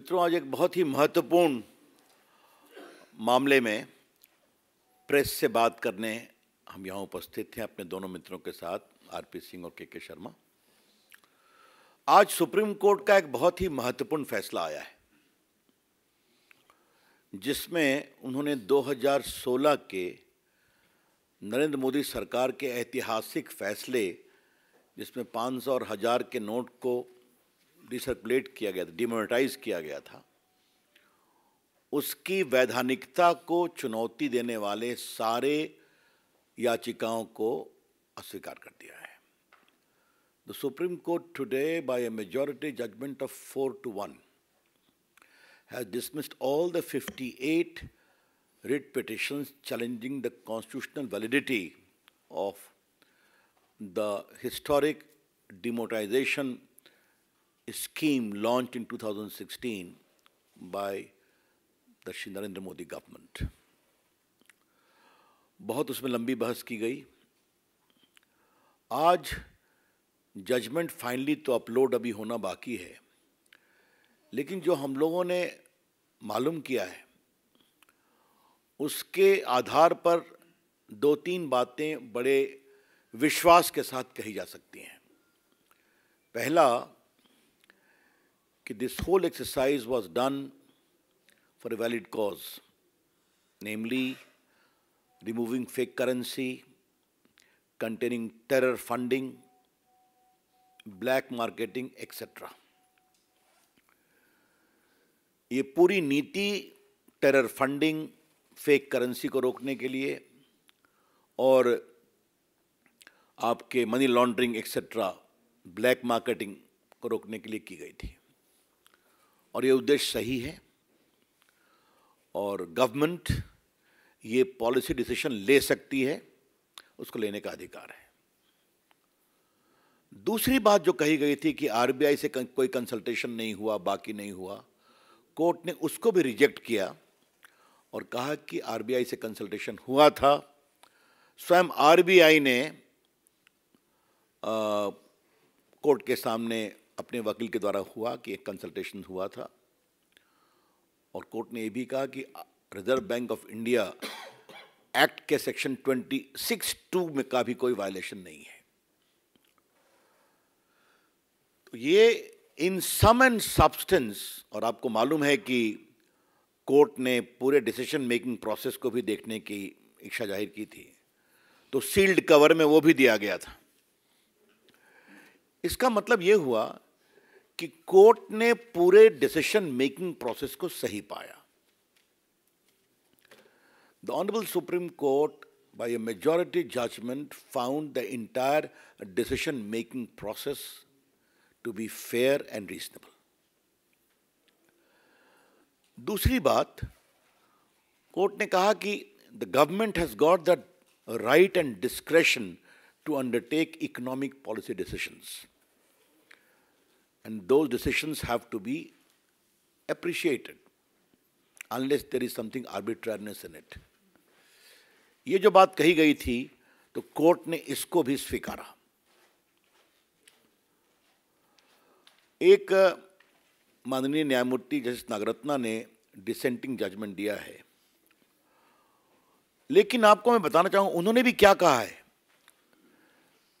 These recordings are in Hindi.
मित्रों आज एक बहुत ही महत्वपूर्ण मामले में प्रेस से बात करने हम यहाँ उपस्थित हैं अपने दोनों मित्रों के साथ आरपी सिंह और के के शर्मा आज सुप्रीम कोर्ट का एक बहुत ही महत्वपूर्ण फैसला आया है जिसमें उन्होंने 2016 के नरेंद्र मोदी सरकार के ऐतिहासिक फैसले जिसमें 500 और हज़ार के नोट को डिसर्कुलेट किया गया था डिमोनेटाइज किया गया था उसकी वैधानिकता को चुनौती देने वाले सारे याचिकाओं को अस्वीकार कर दिया है the Supreme Court today by a majority judgement of four to one has dismissed all the 58 writ petition challenging the constitutional validity of the historic demonetisation scheme launched in 2016 by the Shri Narendra Modi government. बहुत उसमें लंबी बहस की गई आज जजमेंट फाइनली तो अपलोड अभी होना बाकी है लेकिन जो हम लोगों ने मालूम किया है उसके आधार पर दो तीन बातें बड़े विश्वास के साथ कही जा सकती हैं पहला कि this whole exercise was done for a valid cause namely removing fake currency containing terror funding black marketing et cetera ये पूरी नीति टेरर फंडिंग फेक करेंसी को रोकने के लिए और आपके money laundering et cetera black marketing को रोकने के लिए की गई थी और ये उद्देश्य सही है और गवर्नमेंट ये पॉलिसी डिसीजन ले सकती है उसको लेने का अधिकार है दूसरी बात जो कही गई थी कि आरबीआई से कोई कंसल्टेशन नहीं हुआ बाकी नहीं हुआ कोर्ट ने उसको भी रिजेक्ट किया और कहा कि आरबीआई से कंसल्टेशन हुआ था स्वयं आरबीआई ने आ, कोर्ट के सामने अपने वकील के द्वारा हुआ कि एक कंसल्टेशन हुआ था और कोर्ट ने यह भी कहा कि Reserve Bank of India Act के सेक्शन सिक्स टू में का भी कोई वायलेशन नहीं है तो ये इन सम एंड सब्सटेंस और आपको मालूम है कि कोर्ट ने पूरे डिसीजन मेकिंग प्रोसेस को भी देखने की इच्छा जाहिर की थी तो सील्ड कवर में वो भी दिया गया था इसका मतलब ये हुआ कि कोर्ट ने पूरे डिसीशन मेकिंग प्रोसेस को सही पाया the honourable Supreme Court by a majority judgement found the entire decision making process to be fair and reasonable दूसरी बात कोर्ट ने कहा कि the government has got the right and discretion to undertake economic policy decisions And those decisions have to be appreciated unless there is something arbitrariness in it. ये जो बात कही गई थी तो कोर्ट ने इसको भी स्वीकारा एक माननीय न्यायमूर्ति जस्टिस नागरत्ना ने डिसेंटिंग जजमेंट दिया है लेकिन आपको मैं बताना चाहूंगा उन्होंने भी क्या कहा है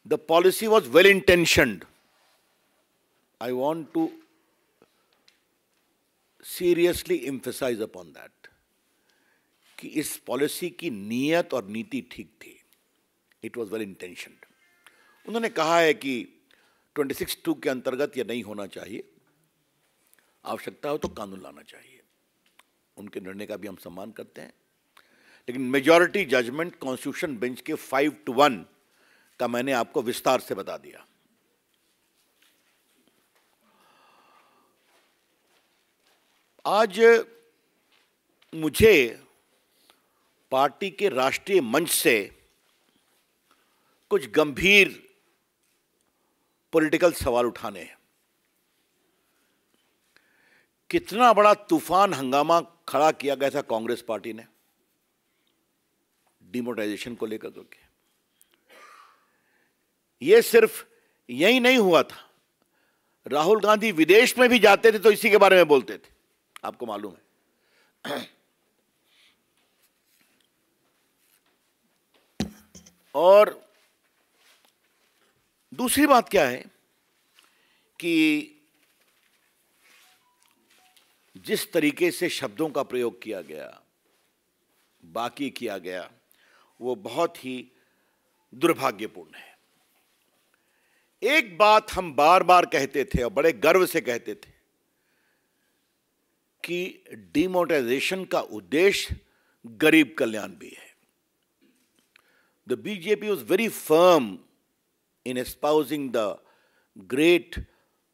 the policy was well intentioned I want to seriously emphasise upon that कि इस पॉलिसी की नीयत और नीति ठीक थी इट वॉज वेल इंटेंशन उन्होंने कहा है कि 26 टू के अंतर्गत यह नहीं होना चाहिए आवश्यकता हो तो कानून लाना चाहिए उनके निर्णय का भी हम सम्मान करते हैं लेकिन मेजॉरिटी जजमेंट कॉन्स्टिट्यूशन बेंच के फाइव टू वन का मैंने आपको विस्तार से बता दिया आज मुझे पार्टी के राष्ट्रीय मंच से कुछ गंभीर पॉलिटिकल सवाल उठाने हैं कितना बड़ा तूफान हंगामा खड़ा किया गया था कांग्रेस पार्टी ने डिमोटाइजेशन को लेकर तो करके ये सिर्फ यही नहीं हुआ था राहुल गांधी विदेश में भी जाते थे तो इसी के बारे में बोलते थे आपको मालूम है और दूसरी बात क्या है कि जिस तरीके से शब्दों का प्रयोग किया गया बाकी किया गया वो बहुत ही दुर्भाग्यपूर्ण है एक बात हम बार बार कहते थे और बड़े गर्व से कहते थे कि डिमोटाइजेशन का उद्देश्य गरीब कल्याण भी है the BJP was very firm in espousing the great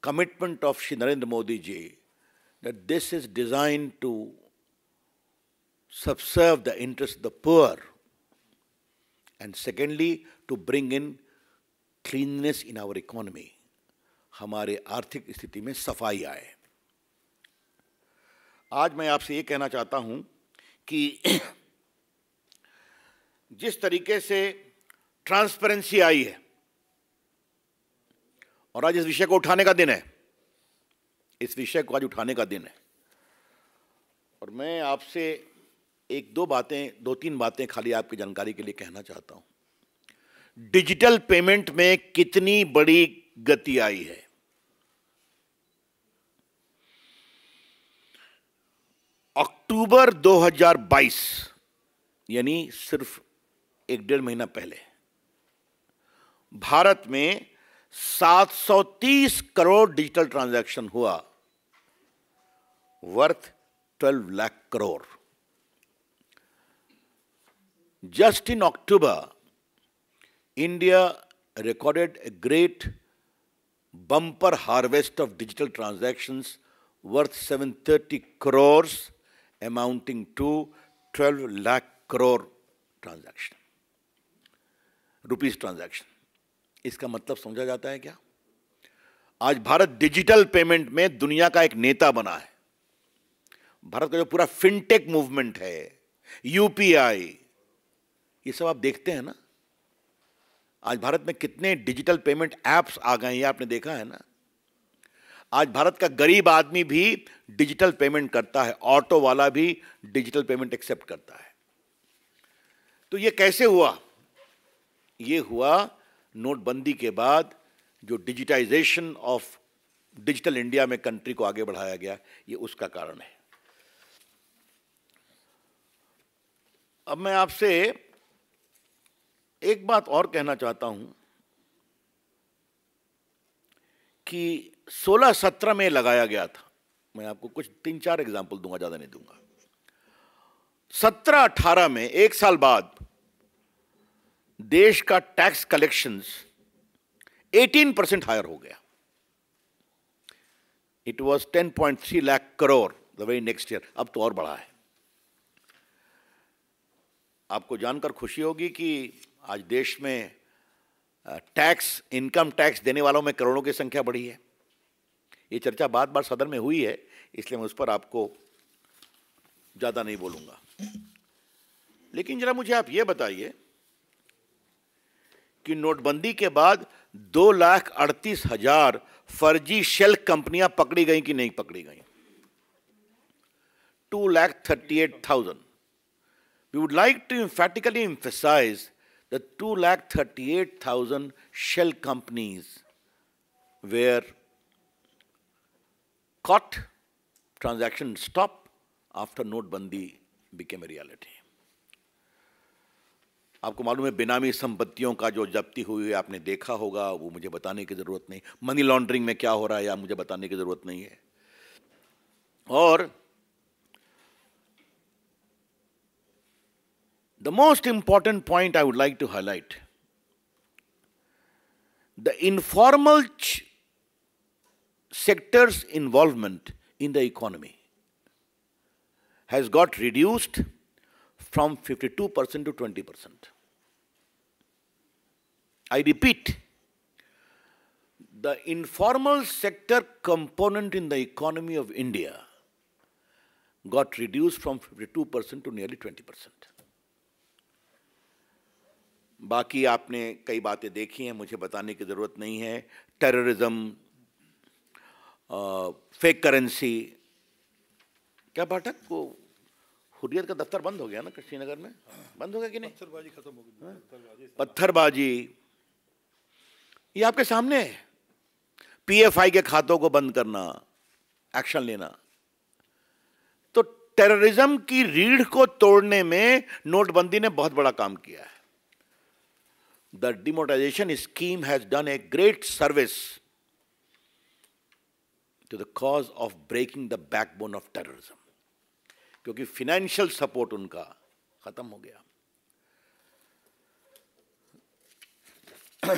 commitment of Shri Narendra Modi ji that this is design to subserve the interest the poor and secondly to bring in cleanness in our economy हमारे आर्थिक स्थिति में सफाई आए आज मैं आपसे ये कहना चाहता हूँ कि जिस तरीके से ट्रांसपेरेंसी आई है और आज इस विषय को उठाने का दिन है इस विषय को आज उठाने का दिन है और मैं आपसे एक दो बातें दो तीन बातें खाली आपकी जानकारी के लिए कहना चाहता हूँ डिजिटल पेमेंट में कितनी बड़ी गति आई है अक्टूबर 2022 यानी सिर्फ एक डेढ़ महीना पहले भारत में 730 करोड़ डिजिटल ट्रांजैक्शन हुआ worth 12 lakh crore just in October India recorded a great bumper harvest of digital transactions worth 730 crore amounting to 12 lakh crore transaction rupees transaction इसका मतलब समझा जाता है क्या आज भारत डिजिटल पेमेंट में दुनिया का एक नेता बना है भारत का जो पूरा फिनटेक मूवमेंट है यूपीआई ये सब आप देखते हैं ना आज भारत में कितने डिजिटल पेमेंट एप्स आ गए हैं आपने देखा है ना आज भारत का गरीब आदमी भी डिजिटल पेमेंट करता है ऑटो वाला भी डिजिटल पेमेंट एक्सेप्ट करता है तो ये कैसे हुआ ये हुआ नोटबंदी के बाद जो डिजिटाइजेशन ऑफ डिजिटल इंडिया में कंट्री को आगे बढ़ाया गया ये उसका कारण है अब मैं आपसे एक बात और कहना चाहता हूं कि सोलह सत्रह में लगाया गया था मैं आपको कुछ तीन चार एग्जाम्पल दूंगा ज़्यादा नहीं दूंगा सत्रह अठारह में एक साल बाद देश का टैक्स कलेक्शन 18 परसेंट हायर हो गया it was 10.3 lakh crore the very next year अब तो और बढ़ा है आपको जानकर खुशी होगी कि आज देश में टैक्स इनकम टैक्स देने वालों में करोड़ों की संख्या बढ़ी है ये चर्चा बार बार सदन में हुई है इसलिए मैं उस पर आपको ज़्यादा नहीं बोलूँगा लेकिन ज़रा मुझे आप ये बताइए कि नोटबंदी के बाद दो लाख अड़तीस हजार फर्जी शेल कंपनियां पकड़ी गई कि नहीं पकड़ी गई two lakh thirty eight thousand we would like to emphatically emphasise the two lakh thirty eight thousand shell companies were caught, transaction stopped after नोटबंदी became a reality. आपको मालूम है बेनामी संपत्तियों का जो जब्ती हुई है आपने देखा होगा वो मुझे बताने की ज़रूरत नहीं मनी लॉन्ड्रिंग में क्या हो रहा है या मुझे बताने की ज़रूरत नहीं है और the most important point I would like to highlight the informal sector's involvement in the economy has got reduced from 52% to 20%. I repeat, the informal sector component in the economy of India got reduced from 52% to nearly 20%. बाकी आपने कई बातें देखी हैं मुझे बताने की ज़रूरत नहीं है टेररिज्म फेक करेंसी क्या पाठक वो हुरियत का दफ्तर बंद हो गया ना कृष्णनगर में बंद हो गया कि नहीं पत्थरबाजी खत्म हो गई हाँ। पत्थरबाजी ये आपके सामने है पीएफआई के खातों को बंद करना एक्शन लेना तो टेररिज्म की रीढ़ को तोड़ने में नोटबंदी ने बहुत बड़ा काम किया है the demonetisation scheme has done a great service to the cause of breaking the backbone of terrorism क्योंकि फिनेंशियल सपोर्ट उनका खत्म हो गया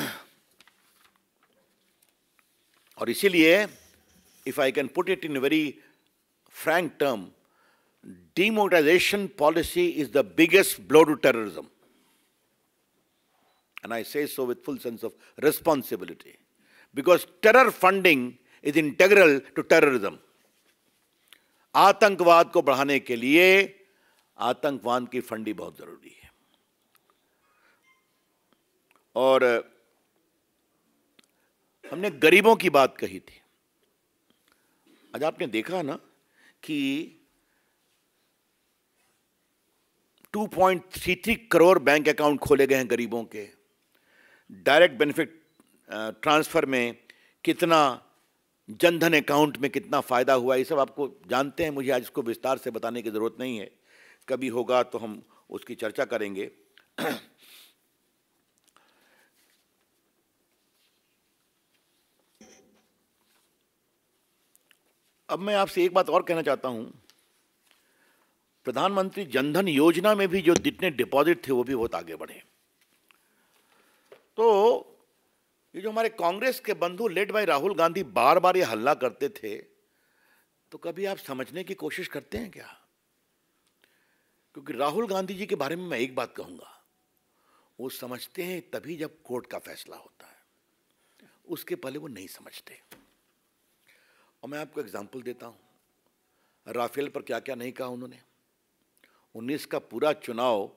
और इसीलिए if I can put it in very frank term demonetization policy is the biggest blow to terrorism. And I say so with full sense of responsibility. Because terror funding is integral to terrorism आतंकवाद को बढ़ाने के लिए आतंकवाद की फंडी बहुत जरूरी है और हमने गरीबों की बात कही थी आज आपने देखा ना कि 2.33 करोड़ बैंक अकाउंट खोले गए हैं गरीबों के डायरेक्ट बेनिफिट ट्रांसफ़र में कितना जनधन अकाउंट में कितना फ़ायदा हुआ ये सब आपको जानते हैं मुझे आज इसको विस्तार से बताने की ज़रूरत नहीं है कभी होगा तो हम उसकी चर्चा करेंगे अब मैं आपसे एक बात और कहना चाहता हूं प्रधानमंत्री जनधन योजना में भी जो जितने डिपॉजिट थे वो भी बहुत आगे बढ़े तो ये जो हमारे कांग्रेस के बंधु लेड बाय राहुल गांधी बार बार ये हल्ला करते थे तो कभी आप समझने की कोशिश करते हैं क्या क्योंकि राहुल गांधी जी के बारे में मैं एक बात कहूंगा वो समझते हैं तभी जब कोर्ट का फैसला होता है उसके पहले वो नहीं समझते और मैं आपको एग्जाम्पल देता हूं राफेल पर क्या क्या नहीं कहा उन्होंने उन्नीस का पूरा चुनाव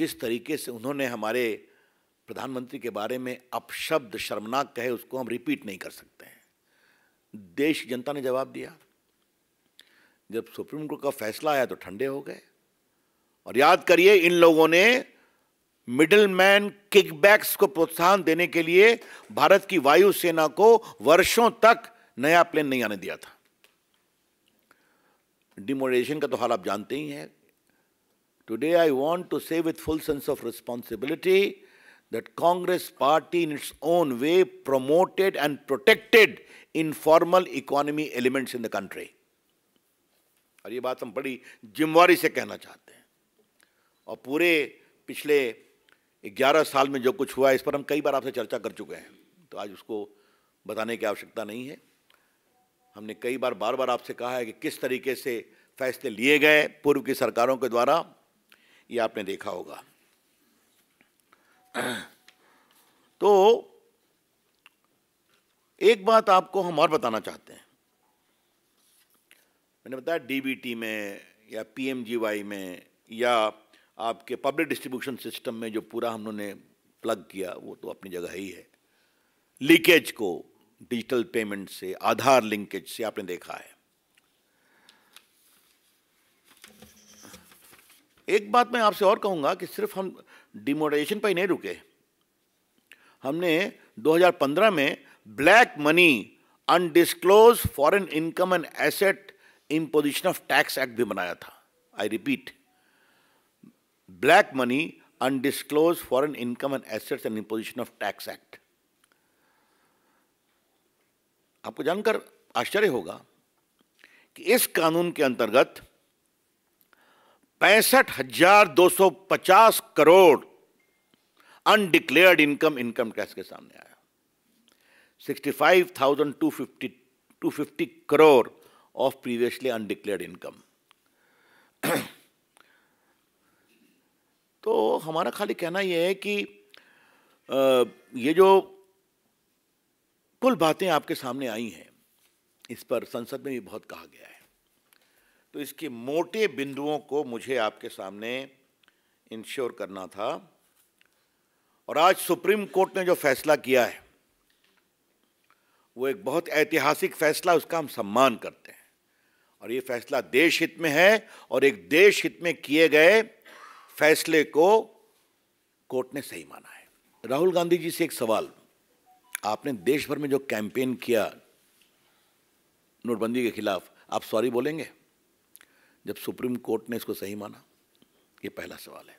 जिस तरीके से उन्होंने हमारे प्रधानमंत्री के बारे में अपशब्द शर्मनाक कहे उसको हम रिपीट नहीं कर सकते हैं देश जनता ने जवाब दिया जब सुप्रीम कोर्ट का फैसला आया तो ठंडे हो गए और याद करिए इन लोगों ने मिडलमैन किकबैक्स को प्रोत्साहन देने के लिए भारत की वायुसेना को वर्षों तक नया प्लेन नहीं आने दिया था डिमोडेशन का तो हाल आप जानते ही हैं today I want to say with full sense of responsibility that Congress party in its own way promoted and protected informal economy elements in the country. और ये बात हम बड़ी जिम्मेवारी से कहना चाहते हैं और पूरे पिछले 11 साल में जो कुछ हुआ है इस पर हम कई बार आपसे चर्चा कर चुके हैं तो आज उसको बताने की आवश्यकता नहीं है हमने कई बार बार बार आपसे कहा है कि किस तरीके से फैसले लिए गए पूर्व की सरकारों के द्वारा ये आपने देखा होगा तो एक बात आपको हम और बताना चाहते हैं मैंने बताया डीबीटी में या पीएमजीवाई में या आपके पब्लिक डिस्ट्रीब्यूशन सिस्टम में जो पूरा हम लोगों ने प्लग किया वो तो अपनी जगह ही है लीकेज को डिजिटल पेमेंट से आधार लिंकेज से आपने देखा है एक बात मैं आपसे और कहूंगा कि सिर्फ हम डिमोटाइजेशन पर ही नहीं रुके हमने 2015 में black money undisclosed foreign income and asset imposition of tax act भी बनाया था I repeat black money undisclosed foreign income and assets and imposition of tax act आपको जानकर आश्चर्य होगा कि इस कानून के अंतर्गत पैंसठ हजार दो सौ पचास करोड़ अनडिक्लेयर्ड इनकम इनकम टैक्स के सामने आया 65,250 250 करोड़ ऑफ प्रीवियसली अनडिक्लेयर्ड इनकम तो हमारा खाली कहना यह है कि ये जो कुल बातें आपके सामने आई हैं इस पर संसद में भी बहुत कहा गया है तो इसके मोटे बिंदुओं को मुझे आपके सामने इंश्योर करना था और आज सुप्रीम कोर्ट ने जो फैसला किया है वो एक बहुत ऐतिहासिक फैसला उसका हम सम्मान करते हैं और ये फैसला देश हित में है और एक देश हित में किए गए फैसले को कोर्ट ने सही माना है राहुल गांधी जी से एक सवाल आपने देश भर में जो कैंपेन किया नोटबंदी के खिलाफ आप सॉरी बोलेंगे जब सुप्रीम कोर्ट ने इसको सही माना ये पहला सवाल है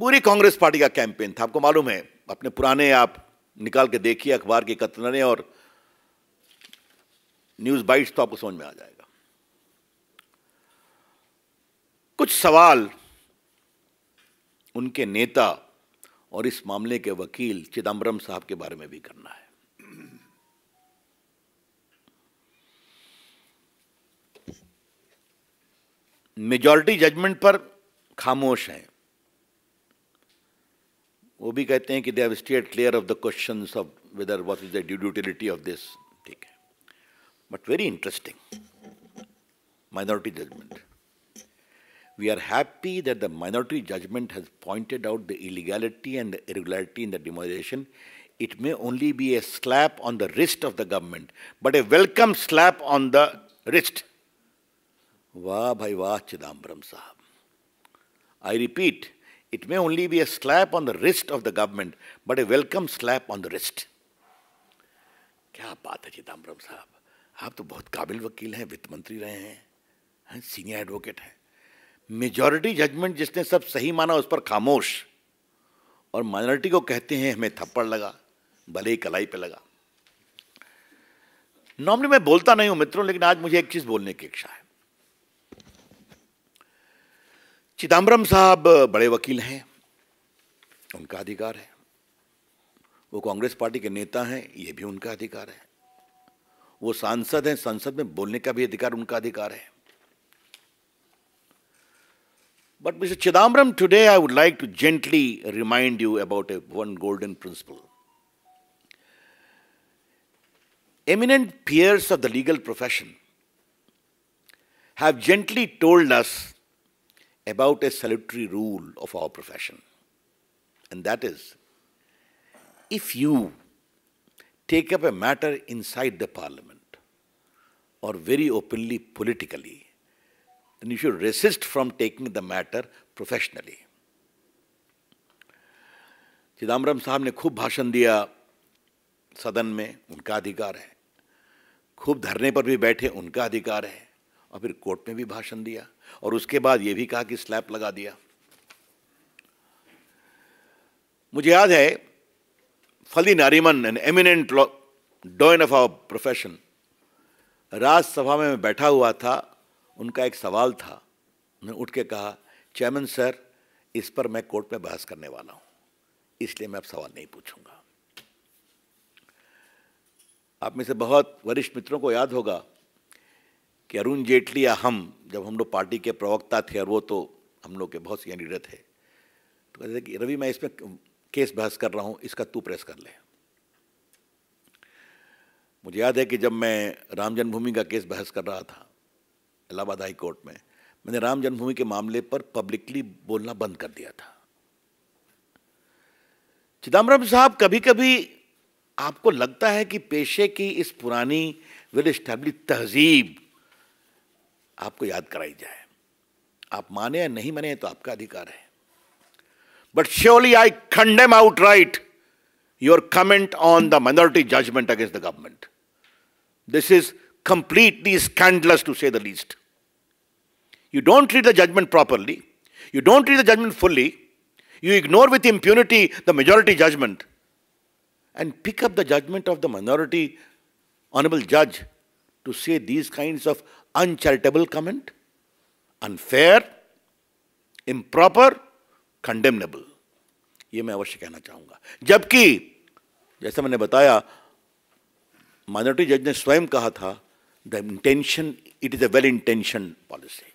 पूरी कांग्रेस पार्टी का कैंपेन था आपको मालूम है अपने पुराने आप निकाल के देखिए अखबार के कतरने और न्यूज बाइट्स तो आपको समझ में आ जाएगा कुछ सवाल उनके नेता और इस मामले के वकील चिदम्बरम साहब के बारे में भी करना है मेजॉरिटी जजमेंट पर खामोश हैं वो भी कहते they have stayed clear of the questions of whether what is the what is the utility but very interesting minority judgment. We are happy that the minority judgment has pointed out the illegality and the irregularity in the demonization. It may only be a slap on the wrist of the government, but a welcome slap on the wrist. Vah bhai vah Chidambaram sahab. I repeat, It may only be a slap on the wrist of the government, but a welcome slap on the wrist. क्या बात है चिदम्बरम साहब आप तो बहुत काबिल वकील हैं वित्त मंत्री रहे हैं हैं सीनियर एडवोकेट हैं मेजॉरिटी जजमेंट जिसने सब सही माना उस पर खामोश और माइनॉरिटी को कहते हैं हमें थप्पड़ लगा भले ही कलाई पे लगा नॉर्मली मैं बोलता नहीं हूं मित्रों लेकिन आज मुझे एक चीज़ बोलने की इच्छा है चिदम्बरम साहब बड़े वकील हैं उनका अधिकार है वो कांग्रेस पार्टी के नेता हैं ये भी उनका अधिकार है वो सांसद हैं संसद में बोलने का भी अधिकार उनका अधिकार है but mister Chidambaram today I would like to gently remind you about a one golden principle eminent peers of the legal profession have gently told us about a salutary rule of our profession. And that is, if you take up a matter inside the parliament or very openly politically, then you should resist from taking the matter professionally. Chidambaram साहब ने खूब भाषण दिया सदन में उनका अधिकार है खूब धरने पर भी बैठे उनका अधिकार है और फिर कोर्ट में भी भाषण दिया और उसके बाद ये भी कहा कि स्लैप लगा दिया मुझे याद है Fali Nariman an eminent doyen of our profession Rajya Sabha में मैं बैठा हुआ था उनका एक सवाल था उन्होंने उठ के कहा चेयरमैन सर इस पर मैं कोर्ट में बहस करने वाला हूं इसलिए मैं अब सवाल नहीं पूछूंगा आप में से बहुत वरिष्ठ मित्रों को याद होगा कि अरुण जेटली या हम जब हम लोग पार्टी के प्रवक्ता थे और वो तो हम लोग के बहुत सी लीडर थे तो कहते थे कि रवि मैं इसमें केस बहस कर रहा हूँ इसका तू प्रेस कर ले मुझे याद है कि जब मैं राम जन्मभूमि का केस बहस कर रहा था इलाहाबाद हाई कोर्ट में मैंने राम जन्मभूमि के मामले पर पब्लिकली बोलना बंद कर दिया था चिदम्बरम साहब कभी कभी आपको लगता है कि पेशे की इस पुरानी वेल स्टैब्लिश तहजीब आपको याद कराई जाए आप माने या नहीं माने तो आपका अधिकार है but surely I condemn outright your comment on the minority judgement against the government this is completely scandalous to say the least you don't treat the judgement properly you don't treat the judgement fully you ignore with impunity the majority judgement and pick up the judgement of the minority honourable जज to say these kind of uncharitable comment, unfair, improper, condemnable. ये मैं अवश्य कहना चाहूंगा जबकि जैसे मैंने बताया माइनॉरिटी जज ने स्वयं कहा था the intention it is a well intention policy